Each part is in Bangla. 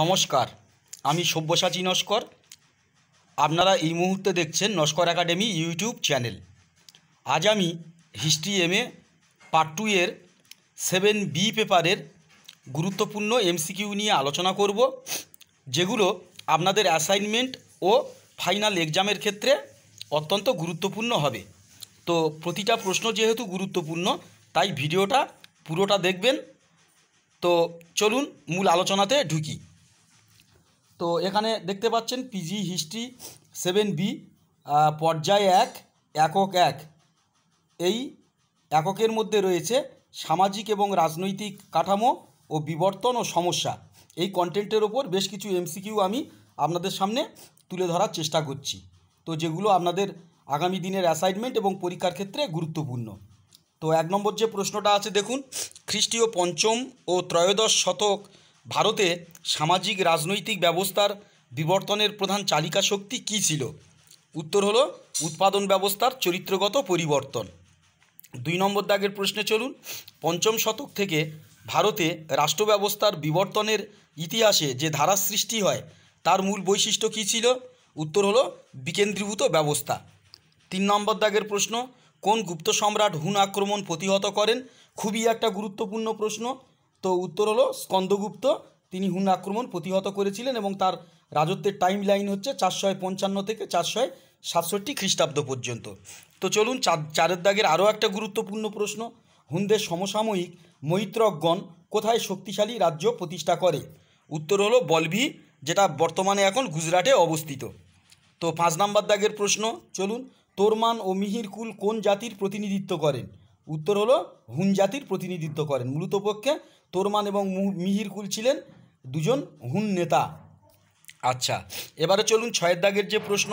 নমস্কার আমি সব্যসাচী নস্কর আপনারা এই মুহূর্তে দেখছেন নস্কর একাডেমি ইউটিউব চ্যানেল আজ আমি history M A part two এর সেভেন বি পেপারের গুরুত্বপূর্ণ এমসিকিউ নিয়ে আলোচনা করব যেগুলো আপনাদের অ্যাসাইনমেন্ট ও ফাইনাল এক্সামের ক্ষেত্রে অত্যন্ত গুরুত্বপূর্ণ হবে তো প্রতিটা প্রশ্ন যেহেতু গুরুত্বপূর্ণ তাই ভিডিওটা পুরোটা দেখবেন তো চলুন মূল আলোচনাতে ঢুকি তো এখানে দেখতে পাচ্ছেন পিজি হিস্ট্রি সেভেন বি পর্যায় এক একক এক এই এককের মধ্যে রয়েছে সামাজিক এবং রাজনৈতিক কাঠামো ও বিবর্তন ও সমস্যা এই কন্টেন্টের ওপর বেশ কিছু এমসিকিউ আমি আপনাদের সামনে তুলে ধরার চেষ্টা করছি তো যেগুলো আপনাদের আগামী দিনের অ্যাসাইনমেন্ট এবং পরীক্ষার ক্ষেত্রে গুরুত্বপূর্ণ তো এক নম্বর যে প্রশ্নটা আছে দেখুন খ্রিস্টীয় পঞ্চম ও ত্রয়োদশ শতক ভারতে সামাজিক রাজনৈতিক ব্যবস্থার বিবর্তনের প্রধান চালিকা শক্তি কী ছিল উত্তর হলো উৎপাদন ব্যবস্থার চরিত্রগত পরিবর্তন দুই নম্বর দাগের প্রশ্নে চলুন পঞ্চম শতক থেকে ভারতে রাষ্ট্র ব্যবস্থার বিবর্তনের ইতিহাসে যে ধারা সৃষ্টি হয় তার মূল বৈশিষ্ট্য কী ছিল উত্তর হলো বিকেন্দ্রীভূত ব্যবস্থা তিন নম্বর দাগের প্রশ্ন কোন গুপ্ত সম্রাট হুন আক্রমণ প্রতিহত করেন খুবই একটা গুরুত্বপূর্ণ প্রশ্ন তো উত্তর হলো স্কন্দগুপ্ত তিনি হুন আক্রমণ প্রতিহত করেছিলেন এবং তার রাজত্বের টাইম লাইন হচ্ছে চারশয় পঞ্চান্ন থেকে চারশয় সাতষট্টি খ্রিস্টাব্দ পর্যন্ত তো চলুন চারের দাগের আরও একটা গুরুত্বপূর্ণ প্রশ্ন হুনদের সমসাময়িক মৈত্রকগণ কোথায় শক্তিশালী রাজ্য প্রতিষ্ঠা করে উত্তর হলো বলভি যেটা বর্তমানে এখন গুজরাটে অবস্থিত তো পাঁচ নাম্বার দাগের প্রশ্ন চলুন তোরমান ও মিহিরকুল কোন জাতির প্রতিনিধিত্ব করেন উত্তর হলো হুন জাতির প্রতিনিধিত্ব করেন মূলত পক্ষে তোরমান এবং মিহির কুল ছিলেন দুজন হুন নেতা আচ্ছা এবারে চলুন ছয়ের দাগের যে প্রশ্ন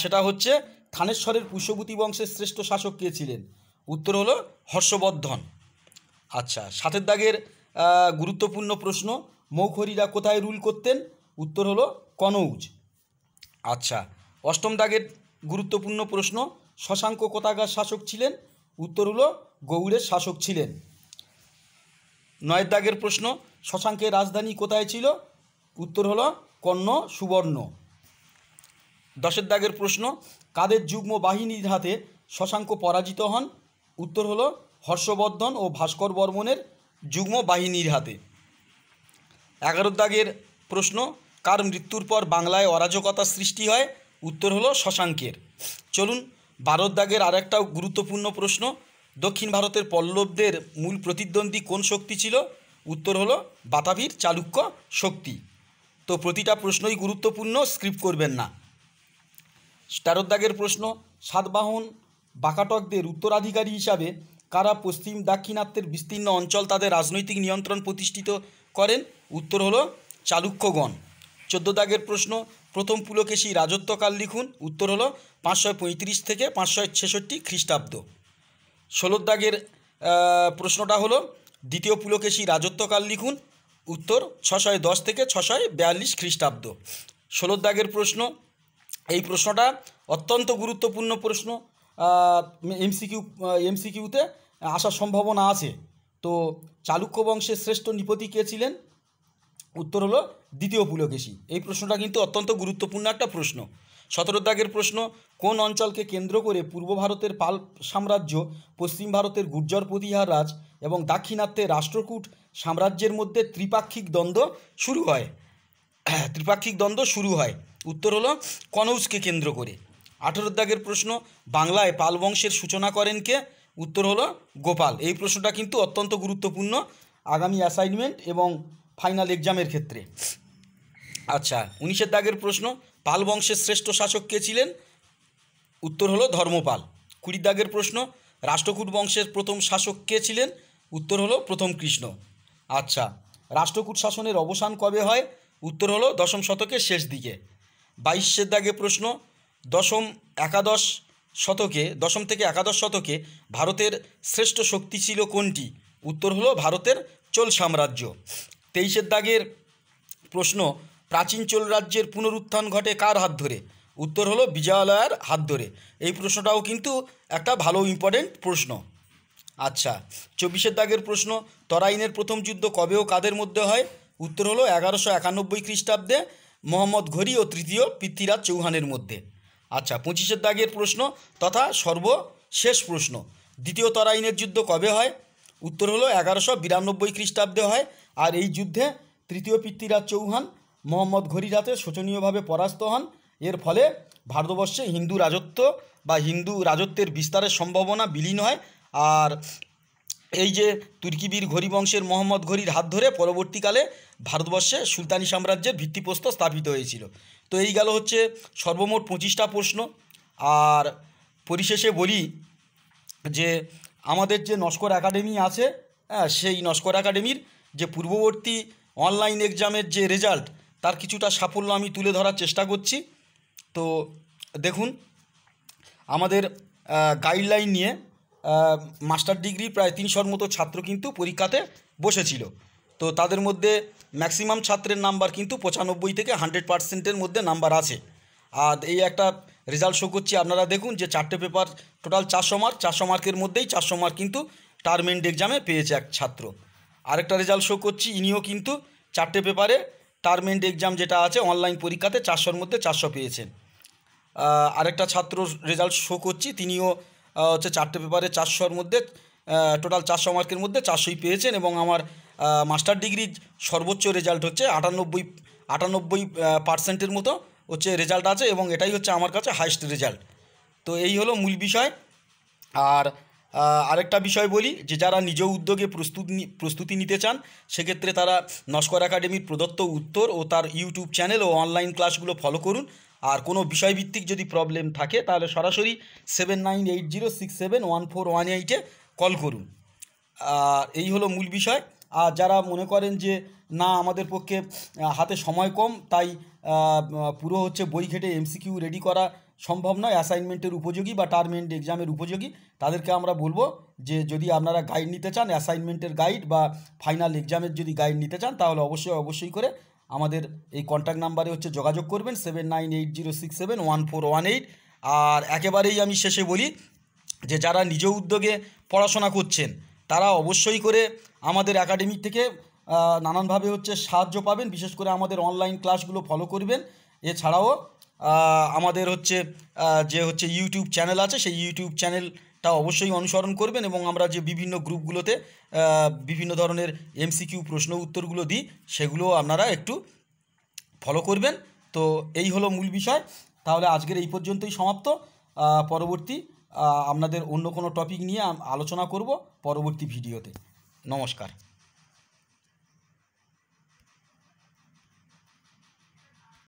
সেটা হচ্ছে থানেশ্বরের পুষ্যভূতি বংশের শ্রেষ্ঠ শাসক কে ছিলেন উত্তর হলো হর্ষবর্ধন আচ্ছা সাতের দাগের গুরুত্বপূর্ণ প্রশ্ন মৌখরীরা কোথায় রুল করতেন উত্তর হলো কনৌজ আচ্ছা অষ্টম দাগের গুরুত্বপূর্ণ প্রশ্ন শশাঙ্ক কোথাকার শাসক ছিলেন উত্তর হলো গৌড়ের শাসক ছিলেন নয় দাগের প্রশ্ন শশাঙ্কের রাজধানী কোথায় ছিল উত্তর হলো কর্ণ সুবর্ণ দশের দাগের প্রশ্ন কাদের যুগ্ম বাহিনীর হাতে শশাঙ্ক পরাজিত হন উত্তর হলো হর্ষবর্ধন ও ভাস্কর বর্মনের যুগ্ম বাহিনীর হাতে এগারো দাগের প্রশ্ন কার মৃত্যুর পর বাংলায় অরাজকতা সৃষ্টি হয় উত্তর হলো শশাঙ্কের চলুন বারোর দাগের আরেকটাও গুরুত্বপূর্ণ প্রশ্ন দক্ষিণ ভারতের পল্লবদের মূল প্রতিদ্বন্দ্বী কোন শক্তি ছিল উত্তর হলো বাতাভির চালুক্য শক্তি তো প্রতিটা প্রশ্নই গুরুত্বপূর্ণ স্ক্রিপ্ট করবেন না দাগের প্রশ্ন সাতবাহন বাকাটকদের উত্তরাধিকারী হিসাবে কারা পশ্চিম দাক্ষিণাত্যের বিস্তীর্ণ অঞ্চল তাদের রাজনৈতিক নিয়ন্ত্রণ প্রতিষ্ঠিত করেন উত্তর হলো চালুক্যগণ চোদ্দ দাগের প্রশ্ন প্রথম পুলকেশী রাজত্বকাল লিখুন উত্তর হলো পাঁচশো থেকে পাঁচশো ছেষট্টি খ্রিস্টাব্দ ষোলোর দাগের প্রশ্নটা হলো দ্বিতীয় পুলকেশী রাজত্বকাল লিখুন উত্তর ছশয় দশ থেকে ছশয় বিয়াল্লিশ খ্রিস্টাব্দ ষোলোর দাগের প্রশ্ন এই প্রশ্নটা অত্যন্ত গুরুত্বপূর্ণ প্রশ্ন এমসিকিউ এমসিকিউতে আসার সম্ভাবনা আছে তো চালুক্য বংশের শ্রেষ্ঠ নিপতি কে ছিলেন উত্তর হলো দ্বিতীয় পুলকেশী এই প্রশ্নটা কিন্তু অত্যন্ত গুরুত্বপূর্ণ একটা প্রশ্ন সতেরো দাগের প্রশ্ন কোন অঞ্চলকে কেন্দ্র করে পূর্ব ভারতের পাল সাম্রাজ্য পশ্চিম ভারতের গুর্জর প্রতিহার রাজ এবং দাক্ষিণাত্যে রাষ্ট্রকূট সাম্রাজ্যের মধ্যে ত্রিপাক্ষিক দ্বন্দ্ব শুরু হয় ত্রিপাক্ষিক দ্বন্দ্ব শুরু হয় উত্তর হলো কনৌজকে কেন্দ্র করে আঠেরো দাগের প্রশ্ন বাংলায় পাল বংশের সূচনা করেন কে উত্তর হলো গোপাল এই প্রশ্নটা কিন্তু অত্যন্ত গুরুত্বপূর্ণ আগামী অ্যাসাইনমেন্ট এবং ফাইনাল এক্সামের ক্ষেত্রে আচ্ছা উনিশের দাগের প্রশ্ন পাল বংশের শ্রেষ্ঠ শাসক কে ছিলেন উত্তর হলো ধর্মপাল কুড়ির দাগের প্রশ্ন রাষ্ট্রকূট বংশের প্রথম শাসক কে ছিলেন উত্তর হলো প্রথম কৃষ্ণ আচ্ছা রাষ্ট্রকূট শাসনের অবসান কবে হয় উত্তর হলো দশম শতকের শেষ দিকে বাইশের দাগে প্রশ্ন দশম একাদশ শতকে দশম থেকে একাদশ শতকে ভারতের শ্রেষ্ঠ শক্তি ছিল কোনটি উত্তর হলো ভারতের চোল সাম্রাজ্য তেইশের দাগের প্রশ্ন প্রাচীন চোল রাজ্যের পুনরুত্থান ঘটে কার হাত ধরে উত্তর হলো বিজয়ালয়ার হাত ধরে এই প্রশ্নটাও কিন্তু একটা ভালো ইম্পর্টেন্ট প্রশ্ন আচ্ছা চব্বিশের দাগের প্রশ্ন তরাইনের প্রথম যুদ্ধ কবে ও কাদের মধ্যে হয় উত্তর হলো এগারোশো একানব্বই খ্রিস্টাব্দে মোহাম্মদ ঘড়ি ও তৃতীয় পৃথ্বীরাজ চৌহানের মধ্যে আচ্ছা পঁচিশের দাগের প্রশ্ন তথা সর্বশেষ প্রশ্ন দ্বিতীয় তরাইনের যুদ্ধ কবে হয় উত্তর হলো এগারোশো বিরানব্বই খ্রিস্টাব্দে হয় আর এই যুদ্ধে তৃতীয় পৃথ্বীরাজ চৌহান মোহাম্মদ যাতে শোচনীয়ভাবে পরাস্ত হন এর ফলে ভারতবর্ষে হিন্দু রাজত্ব বা হিন্দু রাজত্বের বিস্তারের সম্ভাবনা বিলীন হয় আর এই যে তুর্কিবীর ঘড়ি বংশের মোহাম্মদ ঘড়ির হাত ধরে পরবর্তীকালে ভারতবর্ষে সুলতানি সাম্রাজ্যের ভিত্তিপ্রস্তর স্থাপিত হয়েছিল তো এই গেল হচ্ছে সর্বমোট পঁচিশটা প্রশ্ন আর পরিশেষে বলি যে আমাদের যে নস্কর একাডেমি আছে হ্যাঁ সেই নস্কর একাডেমির যে পূর্ববর্তী অনলাইন এক্সামের যে রেজাল্ট তার কিছুটা সাফল্য আমি তুলে ধরার চেষ্টা করছি তো দেখুন আমাদের গাইডলাইন নিয়ে মাস্টার ডিগ্রি প্রায় তিনশোর মতো ছাত্র কিন্তু পরীক্ষাতে বসেছিল তো তাদের মধ্যে ম্যাক্সিমাম ছাত্রের নাম্বার কিন্তু পঁচানব্বই থেকে হান্ড্রেড পার্সেন্টের মধ্যে নাম্বার আছে আর এই একটা রেজাল্ট শো করছি আপনারা দেখুন যে চারটে পেপার টোটাল চারশো মার্ক চারশো মার্কের মধ্যেই চারশো মার্ক কিন্তু টার্ম এন্ড এক্সামে পেয়েছে এক ছাত্র আরেকটা রেজাল্ট শো করছি ইনিও কিন্তু চারটে পেপারে টার্ম এন্ড এক্সাম যেটা আছে অনলাইন পরীক্ষাতে চারশোর মধ্যে চারশো পেয়েছেন আরেকটা ছাত্র রেজাল্ট শো করছি তিনিও হচ্ছে চারটে পেপারে চারশোর মধ্যে টোটাল চারশো মার্কের মধ্যে চারশোই পেয়েছেন এবং আমার মাস্টার ডিগ্রির সর্বোচ্চ রেজাল্ট হচ্ছে আটানব্বই আটানব্বই পার্সেন্টের মতো হচ্ছে রেজাল্ট আছে এবং এটাই হচ্ছে আমার কাছে হাইস্ট রেজাল্ট তো এই হলো মূল বিষয় আর আরেকটা বিষয় বলি যে যারা নিজ উদ্যোগে প্রস্তুতি প্রস্তুতি নিতে চান সেক্ষেত্রে তারা নস্কর একাডেমির প্রদত্ত উত্তর ও তার ইউটিউব চ্যানেল ও অনলাইন ক্লাসগুলো ফলো করুন আর কোনো বিষয়ভিত্তিক যদি প্রবলেম থাকে তাহলে সরাসরি seven nine eight zero six seven one four one এইটে কল করুন আর এই হলো মূল বিষয় আর যারা মনে করেন যে না আমাদের পক্ষে হাতে সময় কম তাই পুরো হচ্ছে বই ঘেটে এমসিকিউ রেডি করা সম্ভব নয় অ্যাসাইনমেন্টের উপযোগী বা টার্ম এন্ড এক্সামের উপযোগী তাদেরকে আমরা বলবো যে যদি আপনারা গাইড নিতে চান অ্যাসাইনমেন্টের গাইড বা ফাইনাল এক্সামের যদি গাইড নিতে চান তাহলে অবশ্যই অবশ্যই করে আমাদের এই কন্ট্যাক্ট নাম্বারে হচ্ছে যোগাযোগ করবেন seven nine eight zero six seven one four one eight আর একেবারেই আমি শেষে বলি যে যারা নিজ উদ্যোগে পড়াশোনা করছেন তারা অবশ্যই করে আমাদের একাডেমি থেকে নানানভাবে হচ্ছে সাহায্য পাবেন বিশেষ করে আমাদের অনলাইন ক্লাসগুলো ফলো করবেন এছাড়াও আমাদের হচ্ছে যে হচ্ছে ইউটিউব চ্যানেল আছে সেই ইউটিউব চ্যানেল তা অবশ্যই অনুসরণ করবেন এবং আমরা যে বিভিন্ন গ্রুপগুলোতে বিভিন্ন ধরনের এমসিকিউ প্রশ্ন উত্তরগুলো দিই সেগুলো আপনারা একটু ফলো করবেন তো এই হলো মূল বিষয় তাহলে আজকের এই পর্যন্তই সমাপ্ত পরবর্তী আপনাদের অন্য কোনো টপিক নিয়ে আলোচনা করব পরবর্তী ভিডিওতে নমস্কার